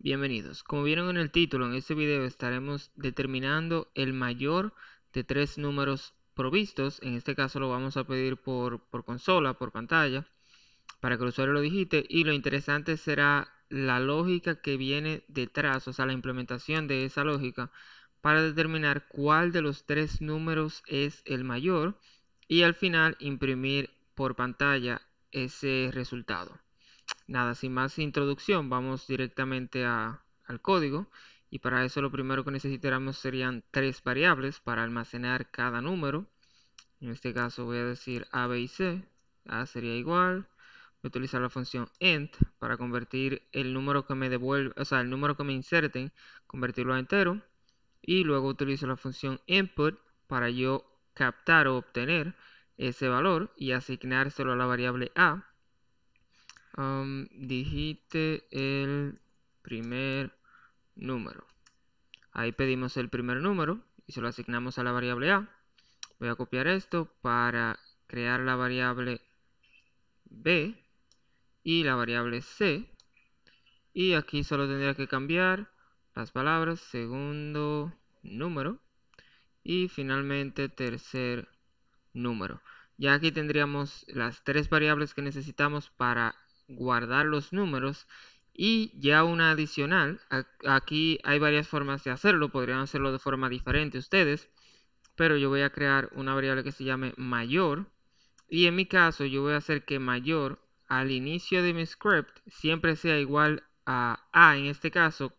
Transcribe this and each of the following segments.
Bienvenidos. Como vieron en el título, en este video estaremos determinando el mayor de tres números provistos. En este caso lo vamos a pedir por, consola, por pantalla, para que el usuario lo digite. Y lo interesante será la lógica que viene detrás, o sea, la implementación de esa lógica para determinar cuál de los tres números es el mayor y al final imprimir por pantalla ese resultado nada, sin más introducción, vamos directamente al código y para eso lo primero que necesitaremos serían tres variables para almacenar cada número. En este caso voy a decir A, B y C. A sería igual. Voy a utilizar la función int para convertir el número que me devuelve, o sea, el número que me inserten, convertirlo a entero. Y luego utilizo la función input para yo captar o obtener ese valor y asignárselo a la variable A Digite el primer número. Ahí pedimos el primer número y se lo asignamos a la variable A. Voy a copiar esto para crear la variable B y la variable C. Y aquí solo tendría que cambiar las palabras segundo número y finalmente tercer número. Ya aquí tendríamos las tres variables que necesitamos para guardar los números y ya una adicional, aquí hay varias formas de hacerlo, podrían hacerlo de forma diferente ustedes, pero yo voy a crear una variable que se llame mayor y en mi caso yo voy a hacer que mayor al inicio de mi script siempre sea igual a A en este caso,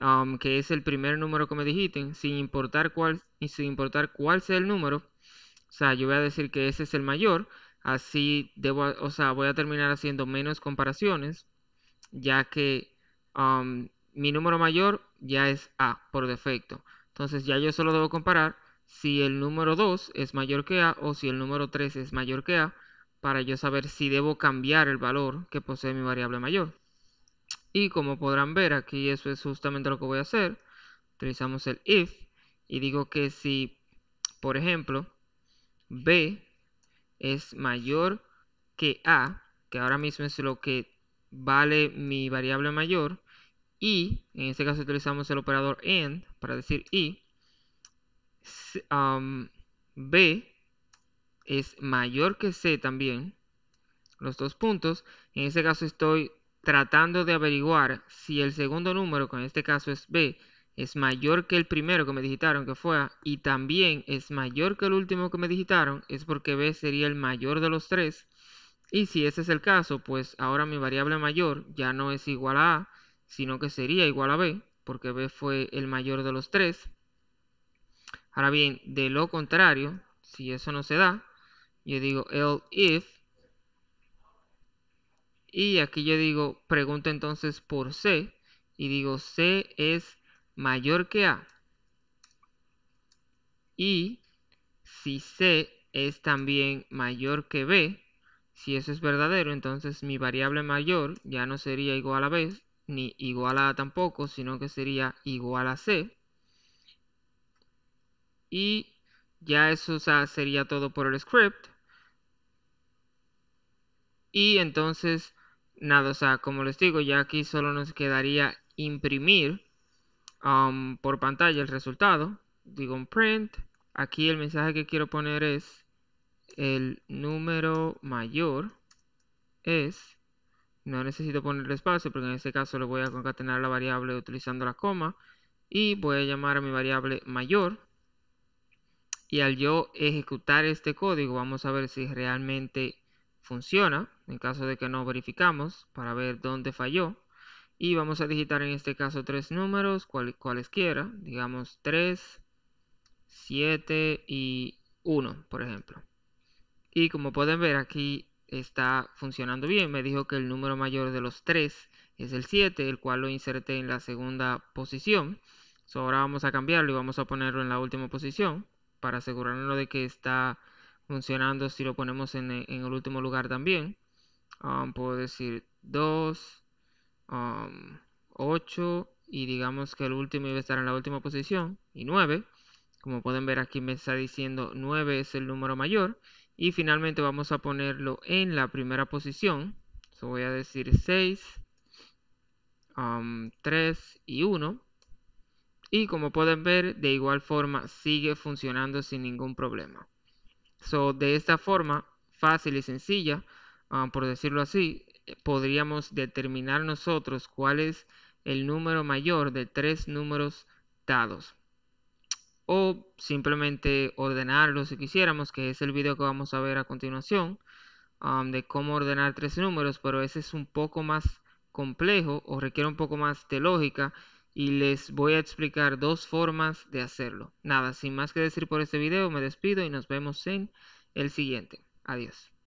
um, que es el primer número que me digiten sin importar cuál, y sin importar cuál sea el número, o sea, yo voy a decir que ese es el mayor, Así debo, o sea, voy a terminar haciendo menos comparaciones, ya que um, mi número mayor ya es A por defecto. Entonces ya yo solo debo comparar si el número 2 es mayor que A o si el número 3 es mayor que A para yo saber si debo cambiar el valor que posee mi variable mayor. Y como podrán ver, aquí eso es justamente lo que voy a hacer. Utilizamos el if y digo que si, por ejemplo, B es mayor que A, que ahora mismo es lo que vale mi variable mayor, y, en este caso utilizamos el operador AND para decir y, um, B es mayor que C también, los dos puntos, en este caso estoy tratando de averiguar si el segundo número, que en este caso es B, es mayor que el primero que me digitaron, que fue A, y también es mayor que el último que me digitaron, es porque B sería el mayor de los tres. Y si ese es el caso, pues ahora mi variable mayor ya no es igual a A, sino que sería igual a B, porque B fue el mayor de los tres. Ahora bien, de lo contrario, si eso no se da, yo digo el if. Y aquí yo digo, pregunto entonces por C, y digo C es mayor que A. Y si C es también mayor que B, si eso es verdadero, entonces mi variable mayor ya no sería igual a B, ni igual a A tampoco, sino que sería igual a C. Y ya eso sería todo por el script. Y entonces, nada, o sea, como les digo, ya aquí solo nos quedaría imprimir Um, por pantalla el resultado. Digo un print. Aquí el mensaje que quiero poner es el número mayor es, no necesito poner el espacio porque en este caso le voy a concatenar la variable utilizando la coma y voy a llamar a mi variable mayor y al yo ejecutar este código vamos a ver si realmente funciona en caso de que no verificamos para ver dónde falló y vamos a digitar en este caso tres números, cuales cualesquiera, digamos 3, 7 y 1, por ejemplo. Y como pueden ver aquí está funcionando bien, me dijo que el número mayor de los tres es el 7, el cual lo inserté en la segunda posición. ahora vamos a cambiarlo y vamos a ponerlo en la última posición para asegurarnos de que está funcionando si lo ponemos en, el último lugar también. Um, puedo decir 2, 8 um, y digamos que el último iba a estar en la última posición y 9. Como pueden ver aquí me está diciendo 9 es el número mayor y finalmente vamos a ponerlo en la primera posición. voy a decir 6, 3 um, y 1. Y como pueden ver, de igual forma sigue funcionando sin ningún problema. So, de esta forma, fácil y sencilla, um, por decirlo así, podríamos determinar nosotros cuál es el número mayor de tres números dados. O simplemente ordenarlo si quisiéramos, que es el video que vamos a ver a continuación, um, de cómo ordenar tres números, pero ese es un poco más complejo o requiere un poco más de lógica y les voy a explicar dos formas de hacerlo. Nada, sin más que decir por este video, me despido y nos vemos en el siguiente. Adiós.